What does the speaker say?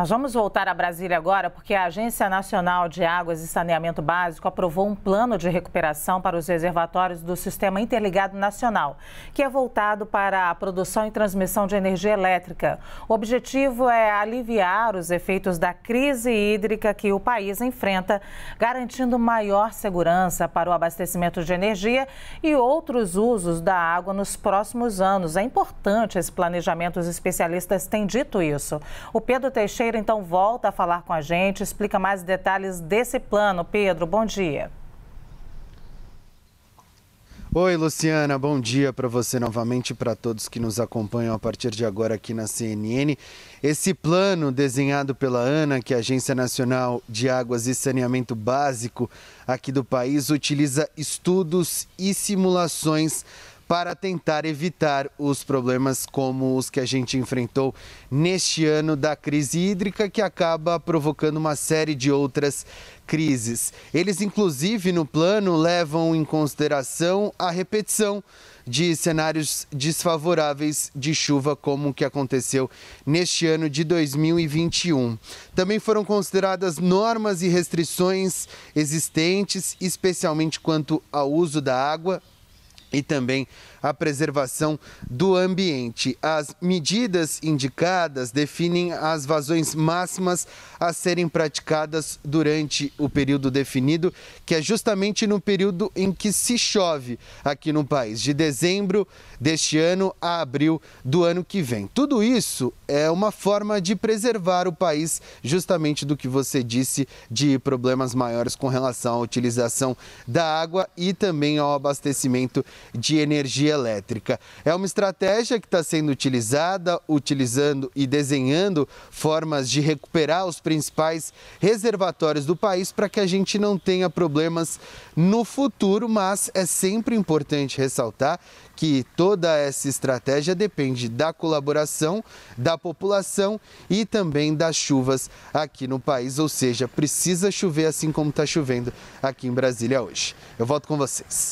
Nós vamos voltar a Brasília agora porque a Agência Nacional de Águas e Saneamento Básico aprovou um plano de recuperação para os reservatórios do Sistema Interligado Nacional, que é voltado para a produção e transmissão de energia elétrica. O objetivo é aliviar os efeitos da crise hídrica que o país enfrenta, garantindo maior segurança para o abastecimento de energia e outros usos da água nos próximos anos. É importante esse planejamento, os especialistas têm dito isso. O Pedro Teixeira Ferreira, então, volta a falar com a gente, explica mais detalhes desse plano. Pedro, bom dia. Oi, Luciana, bom dia para você novamente para todos que nos acompanham a partir de agora aqui na CNN. Esse plano desenhado pela ANA, que é a Agência Nacional de Águas e Saneamento Básico aqui do país, utiliza estudos e simulações para tentar evitar os problemas como os que a gente enfrentou neste ano da crise hídrica, que acaba provocando uma série de outras crises. Eles, inclusive, no plano, levam em consideração a repetição de cenários desfavoráveis de chuva, como o que aconteceu neste ano de 2021. Também foram consideradas normas e restrições existentes, especialmente quanto ao uso da água e também a preservação do ambiente. As medidas indicadas definem as vazões máximas a serem praticadas durante o período definido, que é justamente no período em que se chove aqui no país, de dezembro deste ano a abril do ano que vem. Tudo isso é uma forma de preservar o país, justamente do que você disse de problemas maiores com relação à utilização da água e também ao abastecimento de energia elétrica. É uma estratégia que está sendo utilizada, utilizando e desenhando formas de recuperar os principais reservatórios do país para que a gente não tenha problemas no futuro, mas é sempre importante ressaltar que toda essa estratégia depende da colaboração da população e também das chuvas aqui no país, ou seja, precisa chover assim como está chovendo aqui em Brasília hoje. Eu volto com vocês.